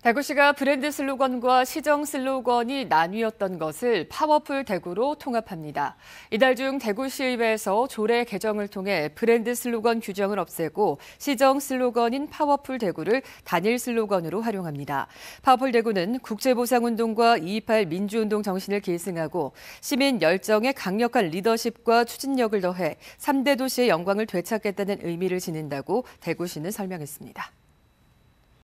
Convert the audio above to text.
대구시가 브랜드 슬로건과 시정 슬로건이 나뉘었던 것을 파워풀 대구로 통합합니다. 이달 중 대구시의회에서 조례 개정을 통해 브랜드 슬로건 규정을 없애고 시정 슬로건인 파워풀 대구를 단일 슬로건으로 활용합니다. 파워풀 대구는 국제보상운동과 2.28 민주운동 정신을 계승하고 시민 열정에 강력한 리더십과 추진력을 더해 3대 도시의 영광을 되찾겠다는 의미를 지닌다고 대구시는 설명했습니다.